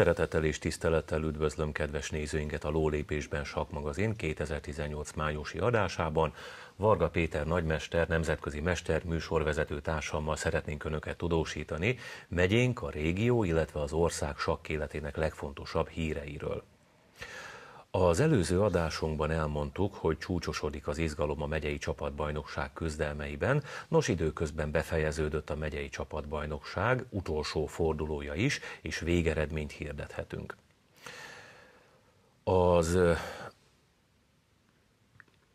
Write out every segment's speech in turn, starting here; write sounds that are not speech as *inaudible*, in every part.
Szeretettel és tisztelettel üdvözlöm kedves nézőinket a Lólépésben Sakmagazin 2018 májusi adásában. Varga Péter nagymester, nemzetközi mester, műsorvezető társammal szeretnénk Önöket tudósítani megyénk, a régió, illetve az ország sakkéletének legfontosabb híreiről. Az előző adásunkban elmondtuk, hogy csúcsosodik az izgalom a megyei csapatbajnokság küzdelmeiben, nos időközben befejeződött a megyei csapatbajnokság utolsó fordulója is, és végeredményt hirdethetünk. Az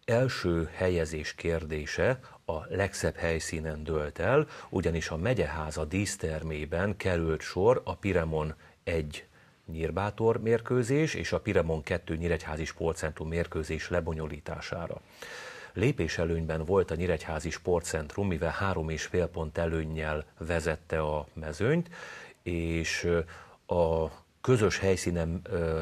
első helyezés kérdése a legszebb helyszínen dölt el, ugyanis a megyeháza dísztermében került sor a Piremon egy Nyírbátor mérkőzés és a Piremon 2 Nyíregyházi Sportcentrum mérkőzés lebonyolítására. Lépés előnyben volt a Nyíregyházi Sportcentrum, mivel három és fél pont előnnyel vezette a mezőnyt, és a közös helyszínen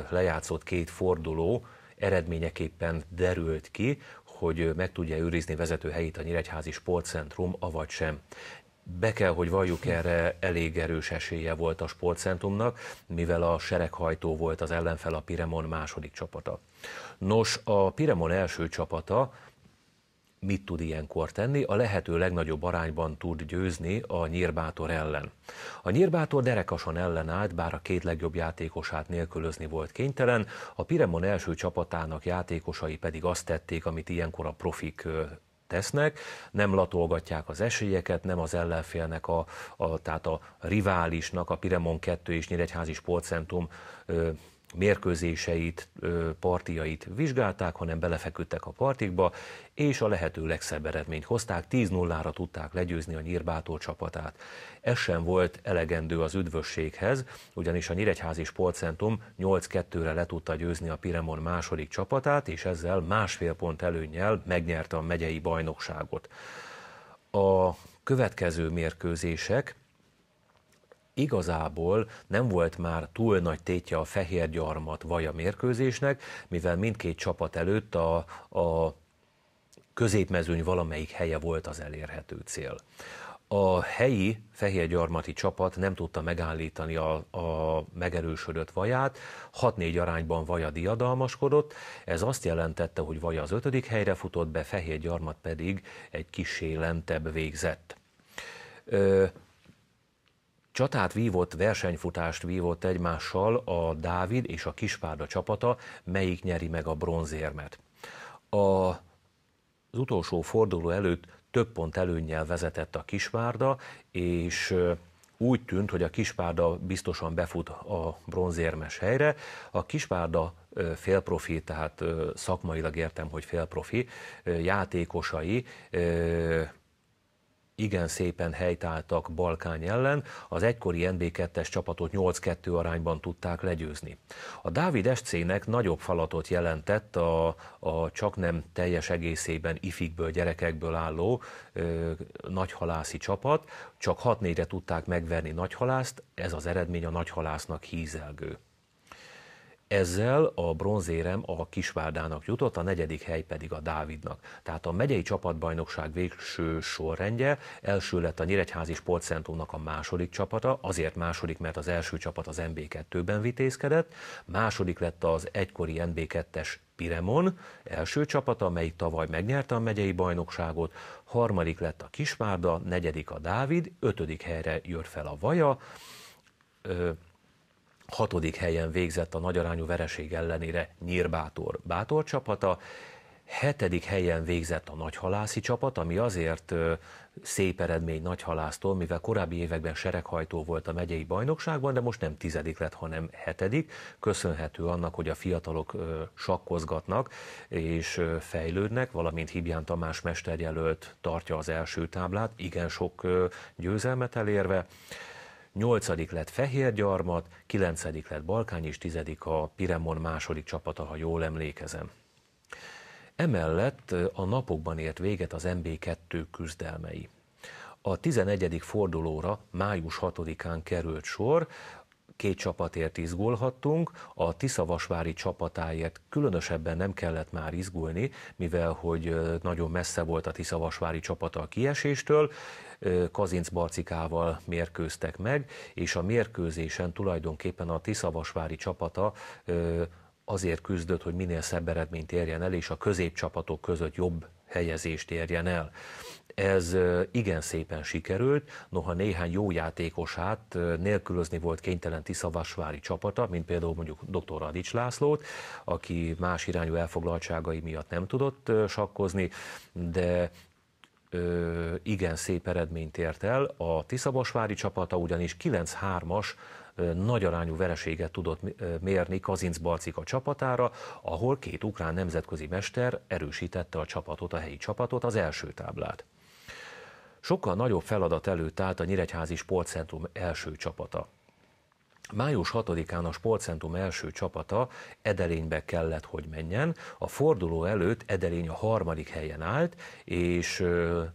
lejátszott két forduló eredményeképpen derült ki, hogy meg tudja őrizni vezető helyét a Nyíregyházi Sportcentrum, avagy sem be kell, hogy valljuk erre, elég erős esélye volt a sportcentumnak, mivel a sereghajtó volt az ellenfel a Piremon második csapata. Nos, a Piremon első csapata mit tud ilyenkor tenni? A lehető legnagyobb arányban tud győzni a Nyírbátor ellen. A Nyírbátor derekasan ellenállt, bár a két legjobb játékosát nélkülözni volt kénytelen, a Piremon első csapatának játékosai pedig azt tették, amit ilyenkor a profik tesznek, nem latolgatják az esélyeket, nem az ellenfélnek, a, a, tehát a riválisnak, a Piremon 2 és Nyíregyházi Sportcentrum mérkőzéseit, partiait vizsgálták, hanem belefeküdtek a partikba, és a lehető legszebb eredményt hozták, 10-0-ra tudták legyőzni a Nyírbátor csapatát. Ez sem volt elegendő az üdvösséghez, ugyanis a Nyíregyházi Sportcentrum 8-2-re le tudta győzni a Piremon második csapatát, és ezzel másfél pont előnnyel megnyerte a megyei bajnokságot. A következő mérkőzések igazából nem volt már túl nagy tétje a fehér gyarmat vagy a mérkőzésnek, mivel mindkét csapat előtt a, a középmezőny valamelyik helye volt az elérhető cél. A helyi gyarmati csapat nem tudta megállítani a, a megerősödött vaját, 6-4 arányban vaja diadalmaskodott, ez azt jelentette, hogy vaja az ötödik helyre futott be, gyarmat pedig egy kisé lentebb végzett. Ö, Csatát vívott, versenyfutást vívott egymással a Dávid és a Kispárda csapata, melyik nyeri meg a bronzérmet. A, az utolsó forduló előtt több pont előnnyel vezetett a Kispárda, és úgy tűnt, hogy a Kispárda biztosan befut a bronzérmes helyre. A Kispárda félprofi, tehát szakmailag értem, hogy félprofi játékosai igen szépen helytáltak Balkány ellen, az egykori NB2-es csapatot 8-2 arányban tudták legyőzni. A Dávid SC-nek nagyobb falatot jelentett a, a csak nem teljes egészében ifikből, gyerekekből álló ö, nagyhalászi csapat, csak 6-4-re tudták megverni nagyhalászt, ez az eredmény a nagyhalásznak hízelgő. Ezzel a bronzérem a Kisvárdának jutott, a negyedik hely pedig a Dávidnak. Tehát a megyei csapatbajnokság végső sorrendje, első lett a Nyíregyházi Sportcentrumnak a második csapata, azért második, mert az első csapat az NB2-ben vitézkedett, második lett az egykori NB2-es Piremon, első csapata, amelyik tavaly megnyerte a megyei bajnokságot, harmadik lett a Kisvárda, negyedik a Dávid, ötödik helyre jött fel a Vaja, ö, hatodik helyen végzett a nagyarányú vereség ellenére Nyírbátor Bátor csapata, hetedik helyen végzett a nagyhalászi csapat, ami azért szép eredmény nagyhalásztól, mivel korábbi években sereghajtó volt a megyei bajnokságban, de most nem tizedik lett, hanem hetedik. Köszönhető annak, hogy a fiatalok sakkozgatnak és fejlődnek, valamint Hibján Tamás mesterjelölt tartja az első táblát, igen sok győzelmet elérve. Nyolcadik lett Fehérgyarmat, kilencedik lett Balkány és tizedik a Piremon második csapata, ha jól emlékezem. Emellett a napokban ért véget az MB2 küzdelmei. A 11. fordulóra május 6-án került sor, két csapatért izgulhattunk, a Tiszavasvári csapatáért különösebben nem kellett már izgulni, mivel hogy nagyon messze volt a Tiszavasvári csapata a kieséstől, Kazinc Barcikával mérkőztek meg, és a mérkőzésen tulajdonképpen a Tiszavasvári csapata azért küzdött, hogy minél szebb eredményt érjen el, és a középcsapatok között jobb helyezést érjen el. Ez igen szépen sikerült, noha néhány jó játékosát nélkülözni volt kénytelen Tiszavasvári csapata, mint például mondjuk dr. Radics Lászlót, aki más irányú elfoglaltságai miatt nem tudott sakkozni, de ö, igen szép eredményt ért el. A Tiszabasvári csapata ugyanis 9-3-as nagy arányú vereséget tudott mérni Kazinc Balcika csapatára, ahol két ukrán nemzetközi mester erősítette a csapatot, a helyi csapatot, az első táblát. Sokkal nagyobb feladat előtt állt a Nyíregyházi Sportcentrum első csapata. Május 6-án a Sportcentrum első csapata Edelénybe kellett, hogy menjen. A forduló előtt Edelény a harmadik helyen állt, és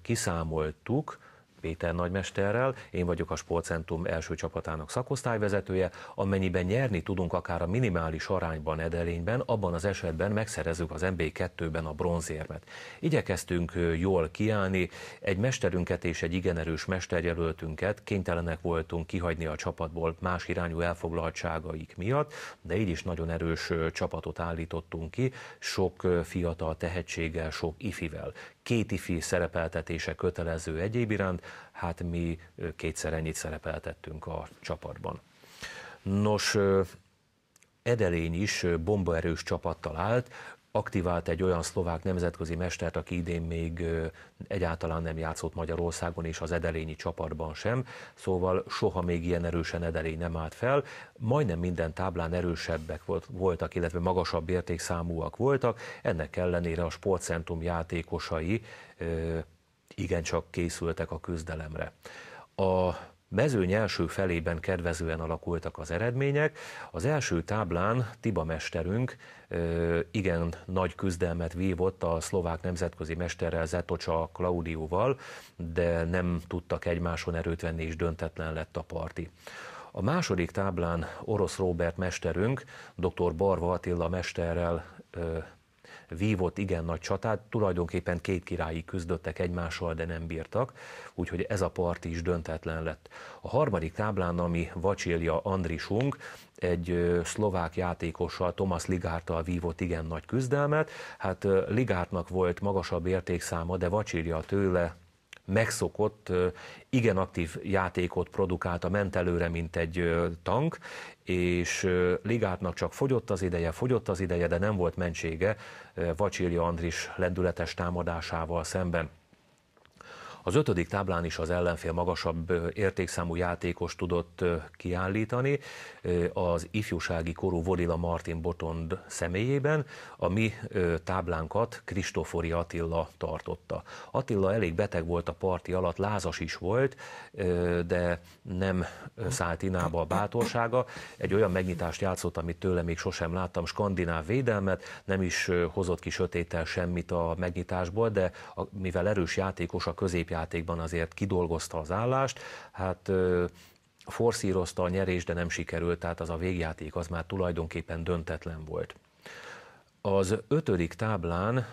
kiszámoltuk, Péter nagymesterrel, én vagyok a Sportcentrum első csapatának szakosztályvezetője, amennyiben nyerni tudunk akár a minimális arányban edelényben, abban az esetben megszerezzük az MB2-ben a bronzérmet. Igyekeztünk jól kiállni, egy mesterünket és egy igen erős mesterjelöltünket kénytelenek voltunk kihagyni a csapatból más irányú elfoglaltságaik miatt, de így is nagyon erős csapatot állítottunk ki, sok fiatal tehetséggel, sok ifivel két ifi szerepeltetése kötelező egyéb iránt, hát mi kétszer ennyit szerepeltettünk a csapatban. Nos, Edelény is bombaerős csapattal állt, aktivált egy olyan szlovák nemzetközi mestert, aki idén még egyáltalán nem játszott Magyarországon és az edelényi csapatban sem, szóval soha még ilyen erősen edelény nem állt fel. Majdnem minden táblán erősebbek voltak, illetve magasabb értékszámúak voltak, ennek ellenére a sportcentrum játékosai igencsak készültek a küzdelemre. A mezőny első felében kedvezően alakultak az eredmények. Az első táblán Tiba mesterünk igen nagy küzdelmet vívott a szlovák nemzetközi mesterrel Zetocsa Klaudióval, de nem tudtak egymáson erőt venni, és döntetlen lett a parti. A második táblán orosz Robert mesterünk, dr. Barva Attila mesterrel vívott igen nagy csatát, tulajdonképpen két királyi küzdöttek egymással, de nem bírtak, úgyhogy ez a part is döntetlen lett. A harmadik táblán, ami Vacsilja Andrisunk, egy szlovák játékossal, Thomas Ligártal vívott igen nagy küzdelmet. Hát Ligártnak volt magasabb értékszáma, de Vacsilja tőle megszokott, igen aktív játékot produkálta, ment előre, mint egy tank, és Ligátnak csak fogyott az ideje, fogyott az ideje, de nem volt mentsége Vacsilja Andris lendületes támadásával szemben. Az ötödik táblán is az ellenfél magasabb értékszámú játékos tudott kiállítani az ifjúsági korú Vodila Martin Botond személyében. A mi táblánkat Kristofori Attila tartotta. Attila elég beteg volt a parti alatt, lázas is volt, de nem szállt inába a bátorsága. Egy olyan megnyitást játszott, amit tőle még sosem láttam, skandináv védelmet, nem is hozott ki sötétel semmit a megnyitásból, de a, mivel erős játékos a közép középjátékban azért kidolgozta az állást, hát forszírozta a nyerés, de nem sikerült, tehát az a végjáték az már tulajdonképpen döntetlen volt. Az ötödik táblán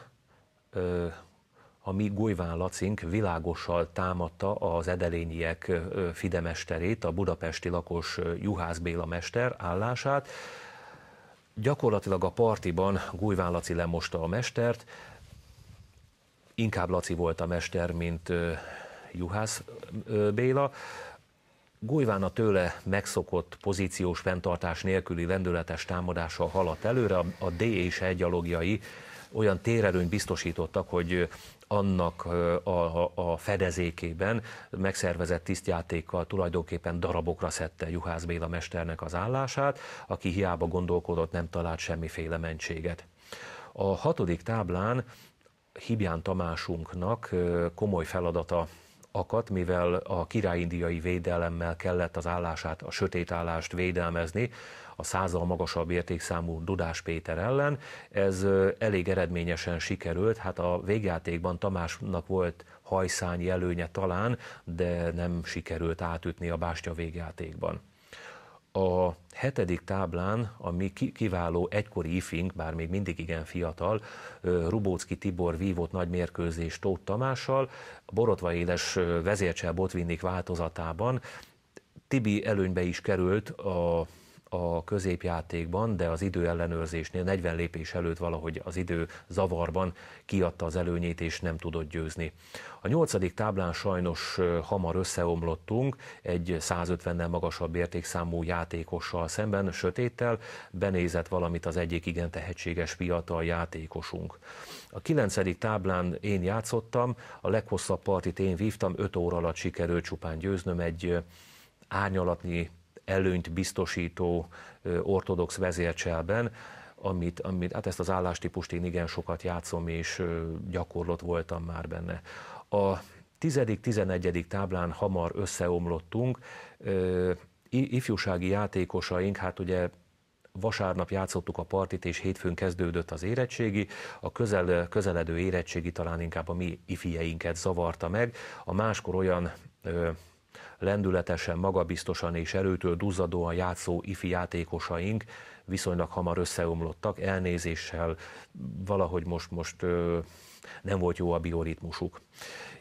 a mi Gojván Lacink világossal támadta az edelényiek fidemesterét, a budapesti lakos Juhász Béla mester állását. Gyakorlatilag a partiban Gojván Laci lemosta a mestert, inkább Laci volt a mester, mint Juhász Béla. Gújván a tőle megszokott pozíciós fenntartás nélküli lendületes támadása haladt előre, a D és E gyalogjai olyan térerőnyt biztosítottak, hogy annak a, a, a fedezékében megszervezett tisztjátékkal tulajdonképpen darabokra szedte Juhász Béla mesternek az állását, aki hiába gondolkodott, nem talált semmiféle mentséget. A hatodik táblán Hibján Tamásunknak komoly feladata akadt, mivel a királyindiai védelemmel kellett az állását, a sötét állást védelmezni, a százal magasabb értékszámú Dudás Péter ellen. Ez elég eredményesen sikerült, hát a végjátékban Tamásnak volt hajszányi előnye talán, de nem sikerült átütni a bástya végjátékban a hetedik táblán, ami kiváló egykori ifink, bár még mindig igen fiatal, Rubócki Tibor vívott nagy mérkőzés Tóth Tamással, Borotva Éles vezércsel Botvinnik változatában, Tibi előnybe is került a a középjátékban, de az idő ellenőrzésnél 40 lépés előtt valahogy az idő zavarban kiadta az előnyét és nem tudott győzni. A nyolcadik táblán sajnos hamar összeomlottunk egy 150-nel magasabb értékszámú játékossal szemben, sötéttel, benézett valamit az egyik igen tehetséges fiatal játékosunk. A kilencedik táblán én játszottam, a leghosszabb partit én vívtam, 5 óra alatt sikerült csupán győznöm egy árnyalatnyi előnyt biztosító ortodox vezércselben, amit, amit, hát ezt az állástípust én igen sokat játszom, és gyakorlott voltam már benne. A 10.-11. táblán hamar összeomlottunk, ifjúsági játékosaink, hát ugye vasárnap játszottuk a partit, és hétfőn kezdődött az érettségi. A közel, közeledő érettségi talán inkább a mi ifjeinket zavarta meg. A máskor olyan Lendületesen, magabiztosan és erőtől duzzadóan játszó ifi játékosaink viszonylag hamar összeomlottak, elnézéssel valahogy most, most nem volt jó a bioritmusuk.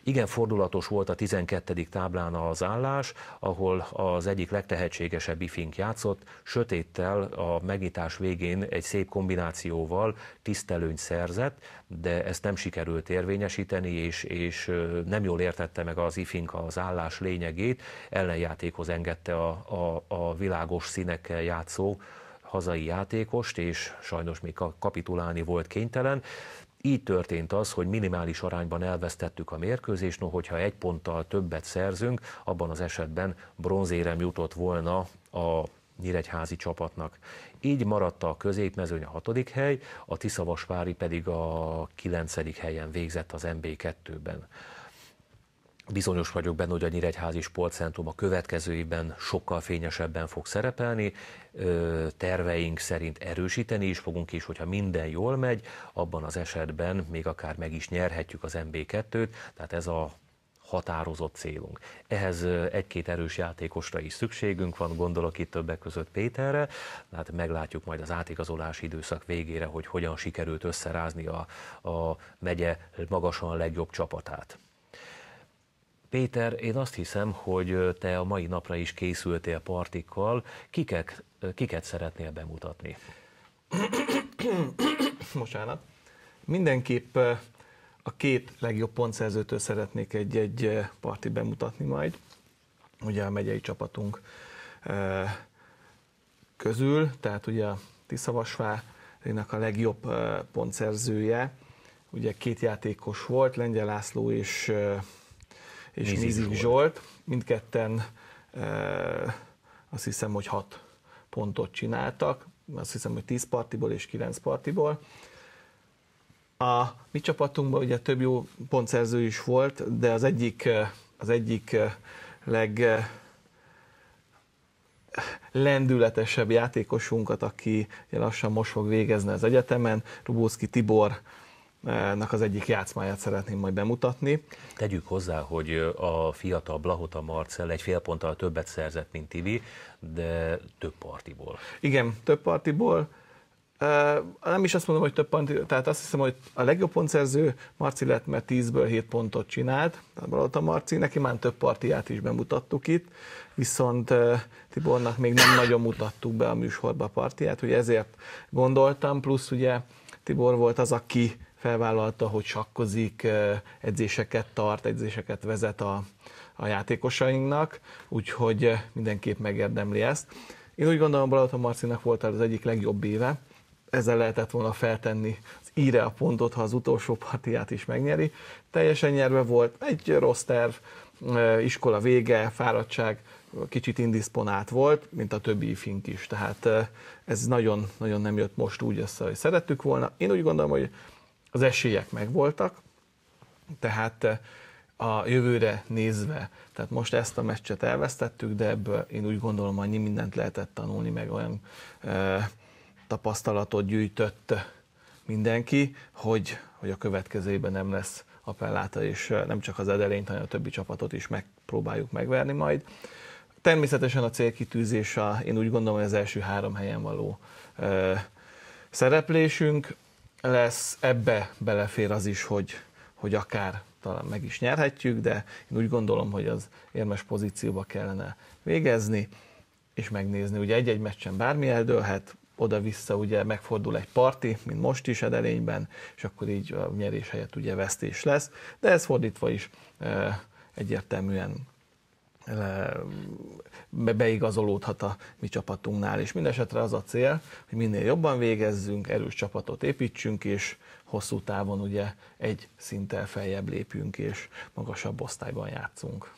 Igen fordulatos volt a 12. táblán az állás, ahol az egyik legtehetségesebb ifink játszott, sötéttel a megnyitás végén egy szép kombinációval tisztelőny szerzett, de ezt nem sikerült érvényesíteni, és, és nem jól értette meg az ifink az állás lényegét, ellenjátékhoz engedte a, a, a világos színekkel játszó hazai játékost, és sajnos még kapitulálni volt kénytelen. Így történt az, hogy minimális arányban elvesztettük a mérkőzést, no, hogyha egy ponttal többet szerzünk, abban az esetben bronzérem jutott volna a nyíregyházi csapatnak. Így maradt a középmezőny a hatodik hely, a Tiszavasvári pedig a kilencedik helyen végzett az MB2-ben. Bizonyos vagyok benne, hogy a Nyíregyházi Sportcentrum a következő évben sokkal fényesebben fog szerepelni, terveink szerint erősíteni is fogunk, és hogyha minden jól megy, abban az esetben még akár meg is nyerhetjük az MB2-t, tehát ez a határozott célunk. Ehhez egy-két erős játékosra is szükségünk van, gondolok itt többek között Péterre, hát meglátjuk majd az átigazolási időszak végére, hogy hogyan sikerült összerázni a, a megye magasan legjobb csapatát. Péter, én azt hiszem, hogy te a mai napra is készültél partikkal. Kiket, kiket szeretnél bemutatni? *coughs* Bocsánat. Mindenképp a két legjobb pontszerzőtől szeretnék egy-egy partit bemutatni majd. Ugye a megyei csapatunk közül, tehát ugye a Tiszavasvárinak a legjobb pontszerzője. Ugye két játékos volt, Lengyel László és és nézik Zsolt. Zsolt. Mindketten e, azt hiszem, hogy hat pontot csináltak, azt hiszem, hogy 10 partiból és 9 partiból. A mi csapatunkban ugye több jó pontszerző is volt, de az egyik, eh, az egyik eh, leg lendületesebb játékosunkat, aki lassan most fog végezni az egyetemen, Rubószki Tibor nak az egyik játszmáját szeretném majd bemutatni. Tegyük hozzá, hogy a fiatal Blahota Marcel egy fél ponttal többet szerzett, mint Tibi, de több partiból. Igen, több partiból. Nem is azt mondom, hogy több pont, tehát azt hiszem, hogy a legjobb pontszerző Marci lett, mert 10-ből 7 pontot csinált, a Marci, neki már több partiát is bemutattuk itt, viszont Tibornak még nem nagyon mutattuk be a műsorba a partiát, hogy ezért gondoltam, plusz ugye Tibor volt az, aki felvállalta, hogy sakkozik, edzéseket tart, edzéseket vezet a, a játékosainknak, úgyhogy mindenképp megérdemli ezt. Én úgy gondolom, Balaton Marcinak volt az egyik legjobb éve, ezzel lehetett volna feltenni az íre a pontot, ha az utolsó partiát is megnyeri. Teljesen nyerve volt, egy rossz terv, iskola vége, fáradtság, kicsit indisponált volt, mint a többi fink is. Tehát ez nagyon-nagyon nem jött most úgy össze, hogy szerettük volna. Én úgy gondolom, hogy az esélyek megvoltak, tehát eh, a jövőre nézve, tehát most ezt a meccset elvesztettük, de ebből én úgy gondolom, annyi mindent lehetett tanulni, meg olyan e, tapasztalatot gyűjtött mindenki, hogy, hogy a következőben nem lesz appelláta, és eh, nem csak az edelényt, hanem a többi csapatot is megpróbáljuk megverni majd. Természetesen a célkitűzés, a, én úgy gondolom, hogy az első három helyen való e, szereplésünk, lesz, ebbe belefér az is, hogy, hogy akár talán meg is nyerhetjük, de én úgy gondolom, hogy az érmes pozícióba kellene végezni, és megnézni. Ugye egy-egy meccsen bármi eldőlhet, oda-vissza ugye megfordul egy parti, mint most is edelényben, és akkor így a nyerés helyett ugye vesztés lesz, de ez fordítva is eh, egyértelműen be, beigazolódhat a mi csapatunknál, és mindesetre az a cél, hogy minél jobban végezzünk, erős csapatot építsünk, és hosszú távon ugye egy szinttel feljebb lépjünk, és magasabb osztályban játszunk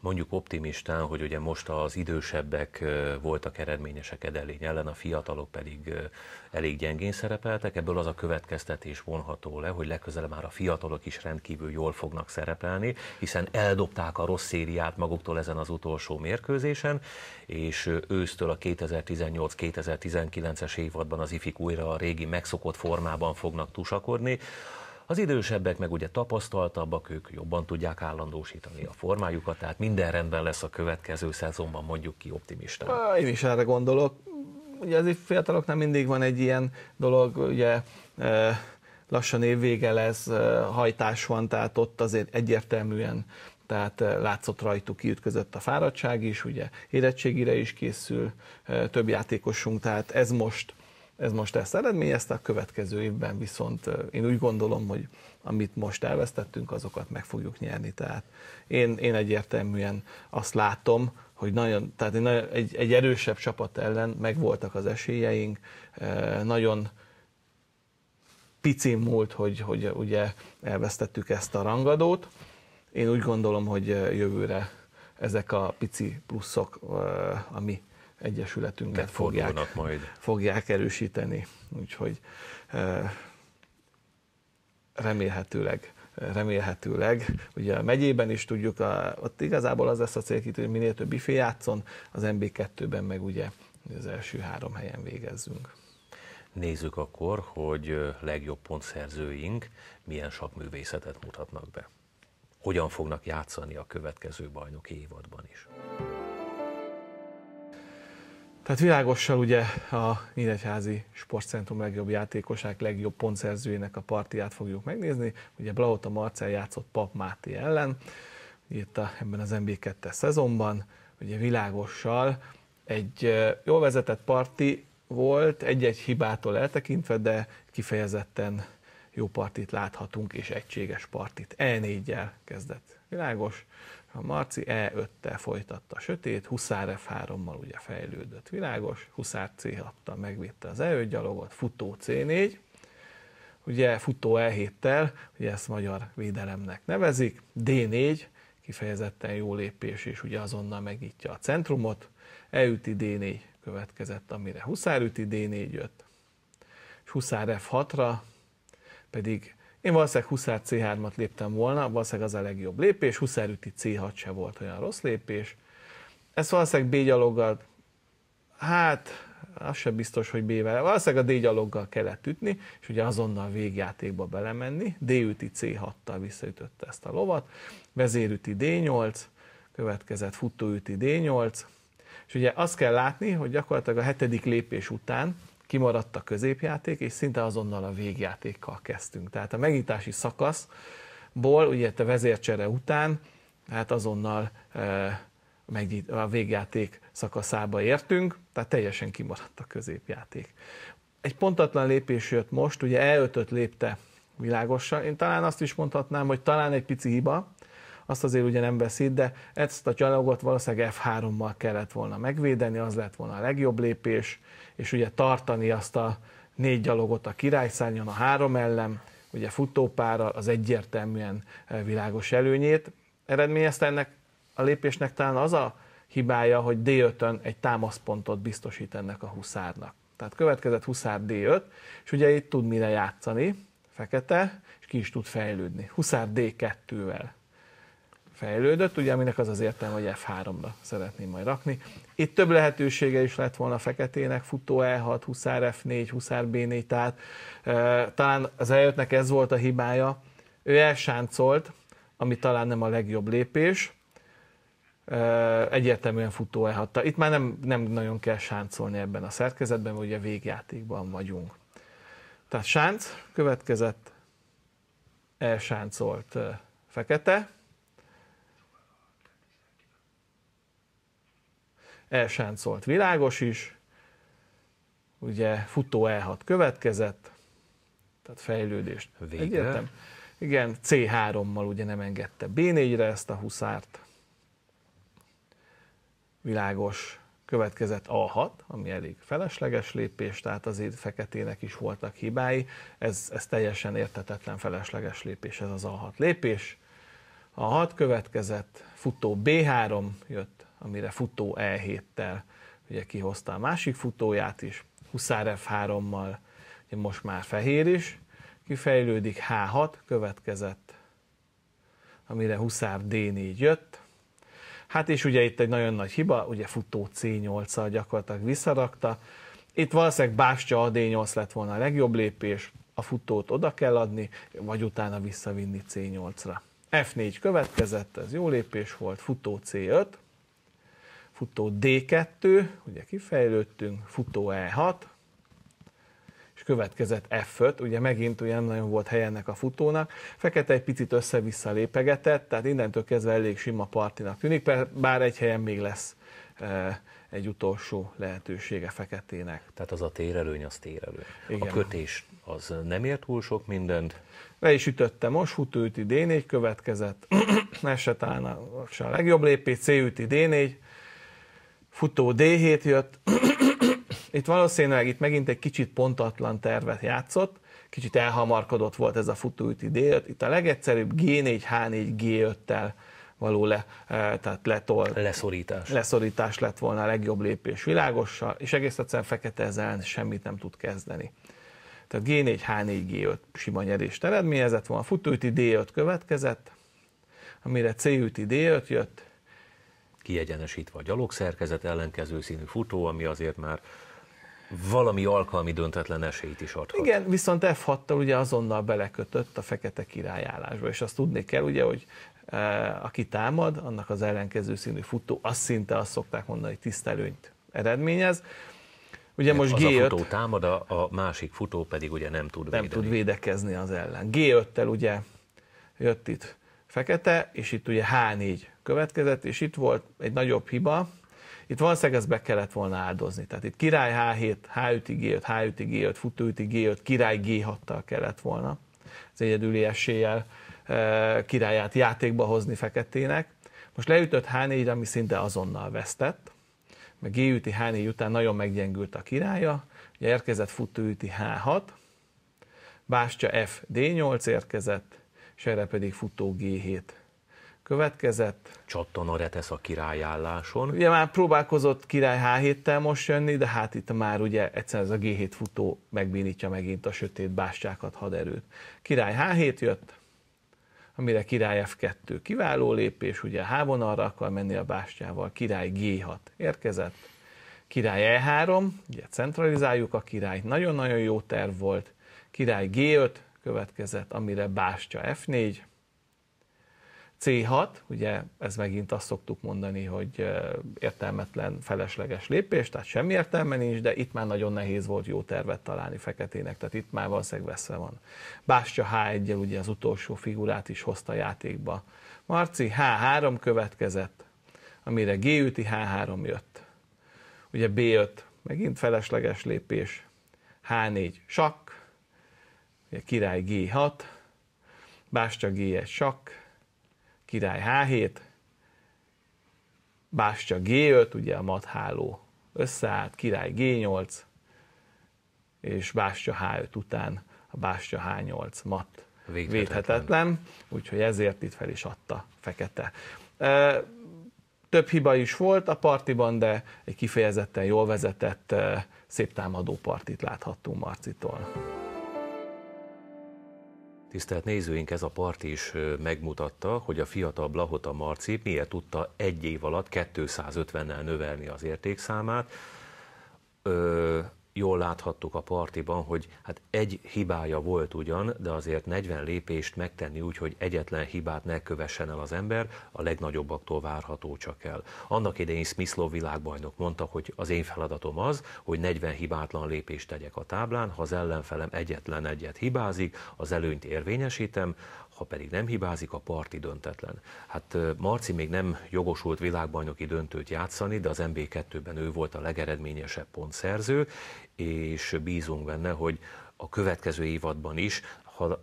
mondjuk optimistán, hogy ugye most az idősebbek voltak eredményesek edelény ellen, a fiatalok pedig elég gyengén szerepeltek. Ebből az a következtetés vonható le, hogy legközelebb már a fiatalok is rendkívül jól fognak szerepelni, hiszen eldobták a rossz szériát maguktól ezen az utolsó mérkőzésen, és ősztől a 2018-2019-es évadban az ifik újra a régi megszokott formában fognak tusakodni. Az idősebbek meg ugye tapasztaltabbak, ők jobban tudják állandósítani a formájukat, tehát minden rendben lesz a következő szezonban, mondjuk ki optimista. Én is erre gondolok. Ugye azért fiataloknál mindig van egy ilyen dolog, ugye e, lassan évvége lesz, e, hajtás van, tehát ott azért egyértelműen tehát e, látszott rajtuk, kiütközött a fáradtság is, ugye érettségire is készül több játékosunk, tehát ez most ez most ezt eredményezte, a következő évben viszont én úgy gondolom, hogy amit most elvesztettünk, azokat meg fogjuk nyerni. Tehát én, én egyértelműen azt látom, hogy nagyon, tehát egy, egy erősebb csapat ellen megvoltak az esélyeink, nagyon picin múlt, hogy, hogy ugye elvesztettük ezt a rangadót. Én úgy gondolom, hogy jövőre ezek a pici pluszok, ami egyesületünket fogják, majd. fogják erősíteni. Úgyhogy eh, remélhetőleg remélhetőleg. Ugye a megyében is tudjuk, a, ott igazából az lesz a célkitű, hogy minél több ifé játszon, az MB2-ben meg ugye az első három helyen végezzünk. Nézzük akkor, hogy legjobb pontszerzőink milyen sakművészetet mutatnak be. Hogyan fognak játszani a következő bajnoki évadban is. Tehát világossal ugye a Nyíregyházi Sportcentrum legjobb játékosák, legjobb pontszerzőjének a partiát fogjuk megnézni. Ugye Blauta Marcel játszott Pap Máté ellen, itt a, ebben az NB2-es szezonban, ugye világossal egy jól vezetett parti volt, egy-egy hibától eltekintve, de kifejezetten jó partit láthatunk, és egységes partit. E4-jel kezdett. Világos. A Marci E5-tel folytatta a sötét, Huszár F3-mal ugye fejlődött világos, Huszár C6-tal megvitte az E5 gyalogot, futó C4, ugye futó E7-tel, ugye ezt magyar védelemnek nevezik, D4, kifejezetten jó lépés, és ugye azonnal megítja a centrumot, eüti D4 következett, amire Huszár üti D4 jött, és Huszár F6-ra pedig én valószínűleg Huszár C3-at léptem volna, valószínűleg az a legjobb lépés, Huszár üti C6 se volt olyan rossz lépés. Ezt valószínűleg B gyaloggal, hát az sem biztos, hogy B-vel, valószínűleg a D gyaloggal kellett ütni, és ugye azonnal végjátékba belemenni, D üti C6-tal visszaütötte ezt a lovat, vezér üti D8, következett futó üti D8, és ugye azt kell látni, hogy gyakorlatilag a hetedik lépés után kimaradt a középjáték, és szinte azonnal a végjátékkal kezdtünk. Tehát a megítási szakaszból, ugye a vezércsere után, hát azonnal e, a végjáték szakaszába értünk, tehát teljesen kimaradt a középjáték. Egy pontatlan lépés jött most, ugye e lépte világosan. Én talán azt is mondhatnám, hogy talán egy pici hiba, azt azért ugye nem beszít, de ezt a gyalogot valószínűleg F3-mal kellett volna megvédeni, az lett volna a legjobb lépés, és ugye tartani azt a négy gyalogot a királyszányon, a három ellen, ugye futópára az egyértelműen e, világos előnyét eredményezte ennek a lépésnek talán az a hibája, hogy D5-ön egy támaszpontot biztosít ennek a huszárnak. Tehát következett huszár D5, és ugye itt tud mire játszani, fekete, és ki is tud fejlődni. Huszár D2-vel fejlődött, ugye aminek az az értelme, hogy F3-ra szeretném majd rakni. Itt több lehetősége is lett volna a feketének, futó E6, huszár F4, huszár B4, tehát e, talán az eljöttnek ez volt a hibája. Ő elsáncolt, ami talán nem a legjobb lépés, e, egyértelműen futó e 6 Itt már nem, nem nagyon kell sáncolni ebben a szerkezetben, mert ugye végjátékban vagyunk. Tehát sánc következett, elsáncolt fekete, elsáncolt világos is, ugye futó E6 következett, tehát fejlődést. Végre. Igen, C3-mal ugye nem engedte B4-re ezt a huszárt. Világos következett A6, ami elég felesleges lépés, tehát azért feketének is voltak hibái. Ez, ez teljesen értetetlen felesleges lépés, ez az A6 lépés. A hat következett, futó B3 jött, amire futó E7-tel ugye kihozta a másik futóját is, Huszár F3-mal, ugye most már fehér is, kifejlődik H6 következett, amire Huszár D4 jött, Hát és ugye itt egy nagyon nagy hiba, ugye futó C8-al gyakorlatilag visszarakta. Itt valószínűleg Bástya a D8 lett volna a legjobb lépés, a futót oda kell adni, vagy utána visszavinni C8-ra. F4 következett, ez jó lépés volt, futó C5, futó D2, ugye kifejlődtünk, futó E6, és következett F5, ugye megint ugye nem nagyon volt hely ennek a futónak. Fekete egy picit össze-vissza lépegetett, tehát innentől kezdve elég sima partinak tűnik, bár egy helyen még lesz e, egy utolsó lehetősége feketének. Tehát az a térelőny, az térelő. Igen. A kötés az nem ért túl sok mindent. Le is ütötte most, hutőti D4 következett, esetán *clears throat* a legjobb lépés, C üti D4, futó D7 jött, *clears throat* itt valószínűleg itt megint egy kicsit pontatlan tervet játszott, kicsit elhamarkodott volt ez a futóüti D5, itt a legegyszerűbb G4, H4, G5-tel való le, eh, tehát letol, leszorítás. leszorítás lett volna a legjobb lépés világossal, és egész egyszerűen fekete ezen semmit nem tud kezdeni. Tehát G4, H4, G5 sima nyerést eredményezett volna, futóüti D5 következett, amire C-üti D5 jött. Kiegyenesítve a gyalogszerkezet ellenkező színű futó, ami azért már valami alkalmi döntetlen esélyt is adhat. Igen, viszont f 6 ugye azonnal belekötött a fekete királyállásba, és azt tudni kell ugye, hogy e, aki támad, annak az ellenkező színű futó, azt szinte azt szokták mondani, hogy tisztelőnyt eredményez. Ugye most G5... Az a futó támad, a, a másik futó pedig ugye nem tud védekezni. Nem tud védekezni az ellen. G5-tel ugye jött itt fekete, és itt ugye H4 következett, és itt volt egy nagyobb hiba, itt valószínűleg ezt be kellett volna áldozni. Tehát itt király H7, H5, G5, H5, G5, futó G5, király G6-tal kellett volna az egyedüli eséllyel eh, királyát játékba hozni feketének. Most leütött H4, re ami szinte azonnal vesztett, meg G-üti H4 után nagyon meggyengült a királya, ugye érkezett futóüti H6, Bástya F D8 érkezett, és erre pedig futó G7 következett. a retesz a királyálláson. Ugye már próbálkozott király H7-tel most jönni, de hát itt már ugye egyszerűen ez a G7 futó megbínítja megint a sötét bástyákat, haderőt. Király H7 jött, amire király F2 kiváló lépés, ugye h arra akar menni a bástyával, király G6 érkezett, király E3, ugye centralizáljuk a királyt, nagyon-nagyon jó terv volt, király G5 következett, amire bástya F4, C6, ugye ez megint azt szoktuk mondani, hogy értelmetlen, felesleges lépés, tehát semmi értelme nincs, de itt már nagyon nehéz volt jó tervet találni feketének, tehát itt már valószínűleg veszve van. Bástya h 1 ugye az utolsó figurát is hozta játékba. Marci H3 következett, amire G üti, H3 jött. Ugye B5, megint felesleges lépés, H4 sakk, ugye király G6, bástya G1 sakk, király H7, bástya G5, ugye a matháló összeállt, király G8, és bástya H5 után a bástya H8 mat védhetetlen, védhetetlen úgyhogy ezért itt fel is adta fekete. E, több hiba is volt a partiban, de egy kifejezetten jól vezetett, e, szép támadó partit láthattunk Marcitól. Tisztelt nézőink, ez a part is megmutatta, hogy a fiatal Blahota Marci miért tudta egy év alatt 250-nel növelni az értékszámát. Ö, láthattuk a partiban, hogy hát egy hibája volt ugyan, de azért 40 lépést megtenni úgy, hogy egyetlen hibát ne kövessen el az ember, a legnagyobbaktól várható csak el. Annak idején Smithlow világbajnok mondta, hogy az én feladatom az, hogy 40 hibátlan lépést tegyek a táblán, ha az ellenfelem egyetlen egyet hibázik, az előnyt érvényesítem, ha pedig nem hibázik, a parti döntetlen. Hát Marci még nem jogosult világbajnoki döntőt játszani, de az MB2-ben ő volt a legeredményesebb pontszerző, és bízunk benne, hogy a következő évadban is ha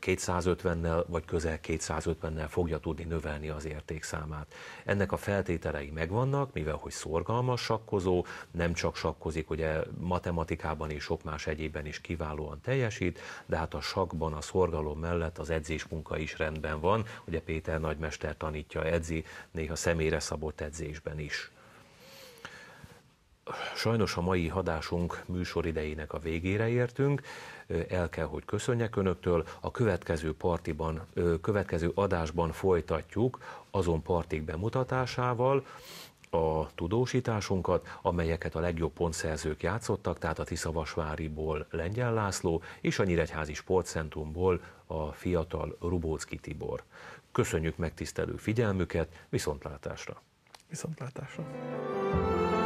250-nel vagy közel 250-nel fogja tudni növelni az értékszámát. Ennek a feltételei megvannak, mivel hogy szorgalmas sakkozó, nem csak sakkozik, ugye matematikában és sok más egyében is kiválóan teljesít, de hát a sakban a szorgalom mellett az edzés munka is rendben van, ugye Péter nagymester tanítja, edzi, néha személyre szabott edzésben is. Sajnos a mai hadásunk műsoridejének a végére értünk, el kell, hogy köszönjek Önöktől. A következő, partiban, következő adásban folytatjuk azon partik bemutatásával, a tudósításunkat, amelyeket a legjobb pontszerzők játszottak, tehát a Tiszavasváriból Lengyel László és a Nyíregyházi Sportcentrumból a fiatal Rubócki Tibor. Köszönjük megtisztelő figyelmüket, viszontlátásra! Viszontlátásra!